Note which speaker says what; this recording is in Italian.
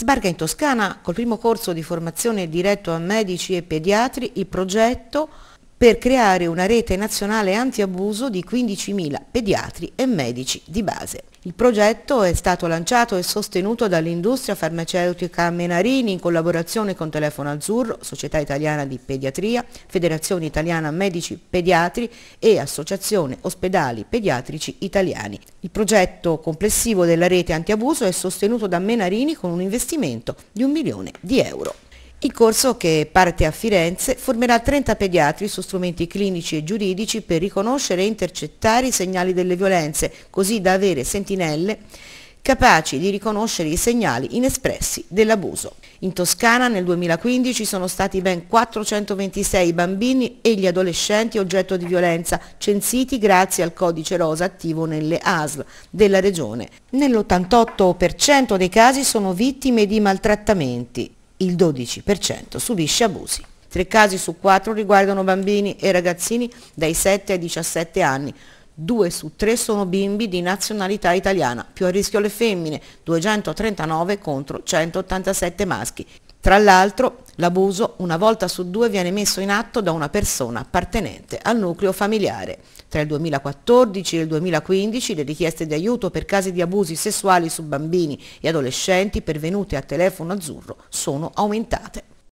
Speaker 1: Sbarca in Toscana col primo corso di formazione diretto a medici e pediatri il progetto per creare una rete nazionale antiabuso di 15.000 pediatri e medici di base. Il progetto è stato lanciato e sostenuto dall'industria farmaceutica Menarini in collaborazione con Telefono Azzurro, Società Italiana di Pediatria, Federazione Italiana Medici Pediatri e Associazione Ospedali Pediatrici Italiani. Il progetto complessivo della rete antiabuso è sostenuto da Menarini con un investimento di un milione di euro. Il corso, che parte a Firenze, formerà 30 pediatri su strumenti clinici e giuridici per riconoscere e intercettare i segnali delle violenze, così da avere sentinelle capaci di riconoscere i segnali inespressi dell'abuso. In Toscana nel 2015 sono stati ben 426 i bambini e gli adolescenti oggetto di violenza, censiti grazie al codice rosa attivo nelle ASL della regione. Nell'88% dei casi sono vittime di maltrattamenti il 12% subisce abusi. Tre casi su quattro riguardano bambini e ragazzini dai 7 ai 17 anni. Due su tre sono bimbi di nazionalità italiana, più a rischio le femmine, 239 contro 187 maschi. Tra l'altro l'abuso una volta su due viene messo in atto da una persona appartenente al nucleo familiare. Tra il 2014 e il 2015 le richieste di aiuto per casi di abusi sessuali su bambini e adolescenti pervenute a telefono azzurro sono aumentate.